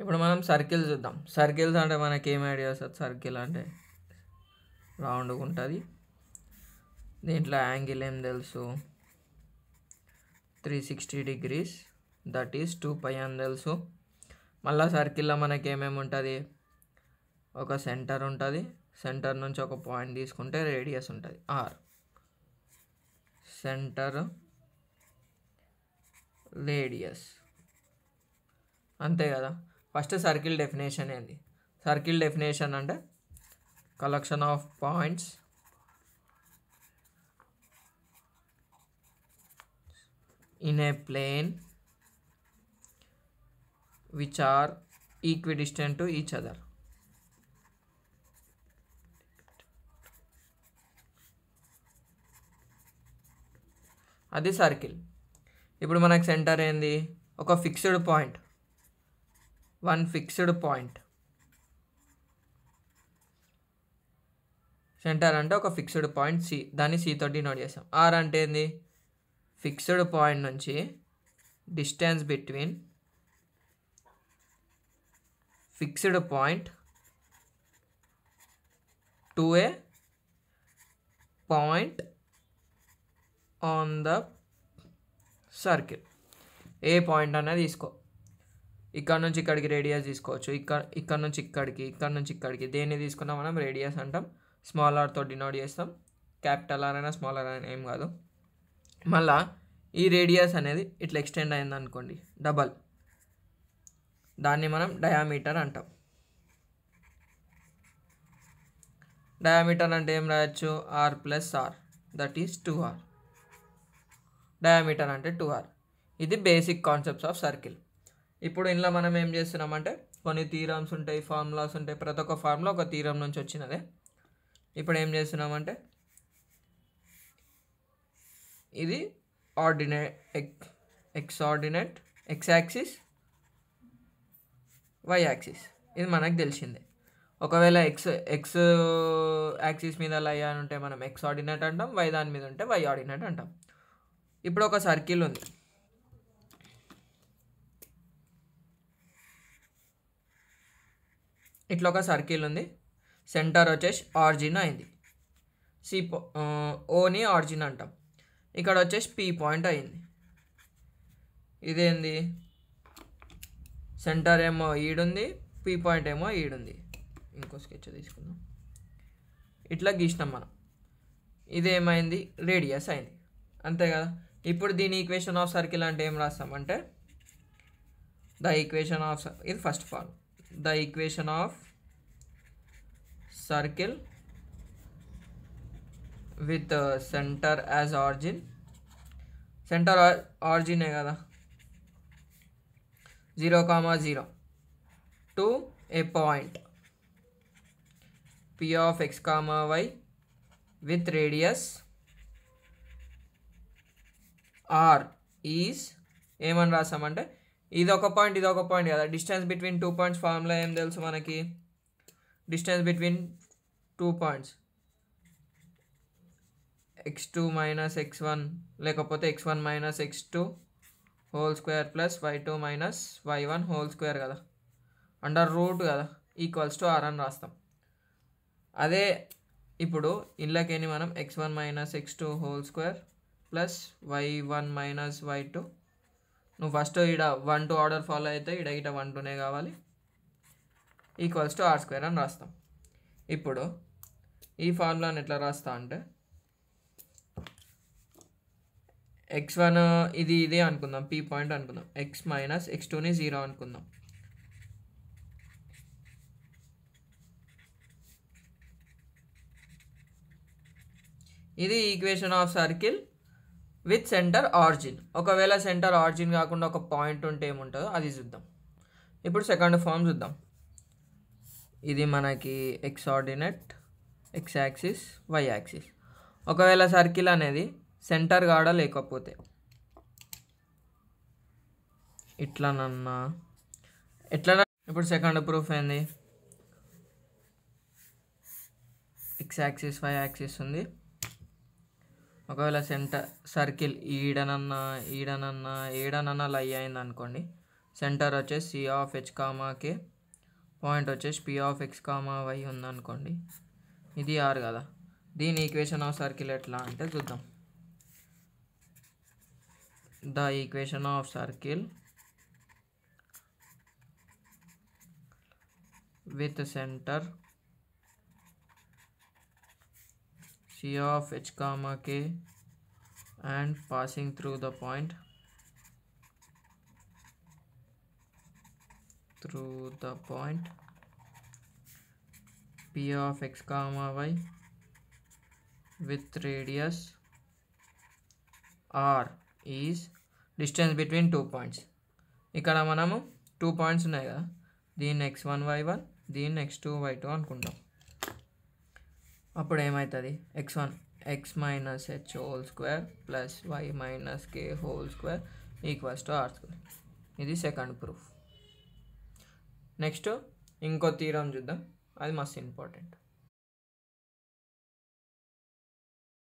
ఇప్పుడు మనం సర్కిల్ చూద్దాం సర్కిల్స్ అంటే మనకి ఏం ఐడియా వస్తుంది సర్కిల్ అంటే రౌండ్గా ఉంటుంది దీంట్లో యాంగిల్ ఏం తెలుసు three sixty degrees that is two pi అని తెలుసు మళ్ళీ సర్కిల్లో మనకి ఏమేమి ఉంటుంది ఒక సెంటర్ ఉంటుంది సెంటర్ నుంచి ఒక పాయింట్ తీసుకుంటే రేడియస్ ఉంటుంది ఆర్ సెంటర్ రేడియస్ అంతే కదా ఫస్ట్ సర్కిల్ డెఫినేషన్ ఏంది సర్కిల్ డెఫినేషన్ అంటే collection of points a plane which are are distant to each other అది సర్కిల్ ఇప్పుడు మనకు సెంటర్ ఏంది ఒక fixed point one fixed point centre అంటే ఒక ఫిక్స్డ్ పాయింట్ సి దాన్ని సితో డినోట్ చేసాం ఆర్ అంటే ఏంది ఫిక్స్డ్ పాయింట్ నుంచి distance between fixed point to a point on the circle a point అనేది తీసుకో ఇక్కడ నుంచి ఇక్కడికి రేడియస్ తీసుకోవచ్చు ఇక్కడ ఇక్కడ నుంచి ఇక్కడికి ఇక్కడ నుంచి ఇక్కడికి దేన్ని తీసుకున్నా మనం రేడియస్ అంటాం స్మాల్ ఆర్తో డినోట్ చేస్తాం క్యాపిటల్ ఆర్ అయినా స్మాల్ ఆర్ అయినా ఏం కాదు మళ్ళా ఈ రేడియస్ అనేది ఇట్లా ఎక్స్టెండ్ అయింది అనుకోండి డబల్ దాన్ని మనం డయామీటర్ అంటాం డయామీటర్ అంటే ఏం రాయొచ్చు R plus R that is two R diameter అంటే టూ ఆర్ ఇది బేసిక్ కాన్సెప్ట్స్ ఆఫ్ సర్కిల్ ఇప్పుడు ఇందులో మనం ఏం చేస్తున్నామంటే కొన్ని థీరమ్స్ ఉంటాయి ఫార్ములాస్ ఉంటాయి ప్రతి ఒక్క ఫార్ములా ఒక తీరం నుంచి వచ్చినదే ఇప్పుడు ఏం చేస్తున్నామంటే ఇది ordinate X ordinate X axis Y axis ఇది మనకు తెలిసిందే ఒకవేళ ఎక్స్ ఎక్స్ యాక్సిస్ మీద అయ్యా అని ఉంటే మనం ఎక్స్ ఆర్డినేట్ అంటాం వై దాని మీద ఉంటే వై ఆర్డినేట్ అంటాం ఇప్పుడు ఒక సర్కిల్ ఉంది ఇట్లా ఒక సర్కిల్ ఉంది సెంటర్ వచ్చేసి ఆర్జిన్ అయింది సి ఓని ఆర్జిన్ అంటాం ఇక్కడ వచ్చేసి పీ పాయింట్ అయింది ఇదేంది సెంటర్ ఏమో ఈడుంది పీ పాయింట్ ఏమో ఈడుంది ఇంకో స్కెచ్ తీసుకుందాం ఇట్లా గీసినాం మనం ఇదేమైంది రేడియస్ అయింది అంతే కదా ఇప్పుడు దీని ఈక్వేషన్ ఆఫ్ సర్కిల్ అంటే ఏం రాస్తామంటే ద ఈక్వేషన్ ఆఫ్ ఇది first form the equation of circle with uh, center as origin center or, origin है क्या था zero comma zero to a point P of X comma Y with radius r is ఏమని రాసామంటే ఇది ఒక point ఇది ఒక point కదా distance between two points formula ఏం తెలుసు మనకి distance between two points X two minus X one లేకపోతే X one minus X two whole square plus Y two minus Y one whole square కదా under root కదా equals to R అని రాస్తాం అదే ఇప్పుడు ఇళ్ళకేని మనం X one minus X two whole square plus Y one minus Y two నువ్వు first ఇక్కడ వన్ టూ ఆర్డర్ ఫాలో అయితే ఇక్కడ ఇట వన్ టూనే కావాలి ఈక్వల్స్ టు ఆర్ స్క్వేర్ అని రాస్తాం ఇప్పుడు ఈ ఫార్ములాని ఎట్లా రాస్తా అంటే ఎక్స్ వన్ ఇది ఇదే అనుకుందాం పీ పాయింట్ అనుకుందాం ఎక్స్ మైనస్ ఎక్స్ టూని జీరో అనుకుందాం ఇది equation of circle with centre origin ఒకవేళ సెంటర్ ఆరిజిన్ కాకుండా ఒక పాయింట్ ఉంటే ఏముంటుందో అది చూద్దాం ఇప్పుడు సెకండ్ ఫామ్ చూద్దాం ఇది మనకి X ordinate X axis Y axis ఒకవేళ సర్కిల్ అనేది సెంటర్ కాడ లేకపోతే ఇట్లనన్నా ఎట్లా ఇప్పుడు సెకండ్ ప్రూఫ్ ఏంది ఎక్స్ యాక్సిస్ వై యాక్సిస్ ఉంది ఒకవేళ సెంటర్ సర్కిల్ ఈడనన్నా ఈడనన్నా ఈడనన్నా లై అయింది అనుకోండి సెంటర్ వచ్చేసి సి ఆఫ్ హెచ్ కామాకే పాయింట్ వచ్చేసి P of X comma Y ఉందనుకోండి ఇది ఆరు కదా దీని ఈక్వేషన్ ఆఫ్ సర్కిల్ ఎట్లా అంటే చూద్దాం the equation of circle with centre phi of h comma k and passing through the point through the point p of x comma y with radius r is distance between two points ఇక్కడ మనము two points ఉన్నాయి కదా దీన్ని X one Y one దీన్ని X two Y two అనుకుంటాం అప్పుడు ఏమవుతుంది X one X minus H whole square plus Y minus K whole square equals to R square ఇది సెకండ్ ప్రూఫ్ నెక్స్ట్ ఇంకో తీరం చూద్దాం అది మస్తు ఇంపార్టెంట్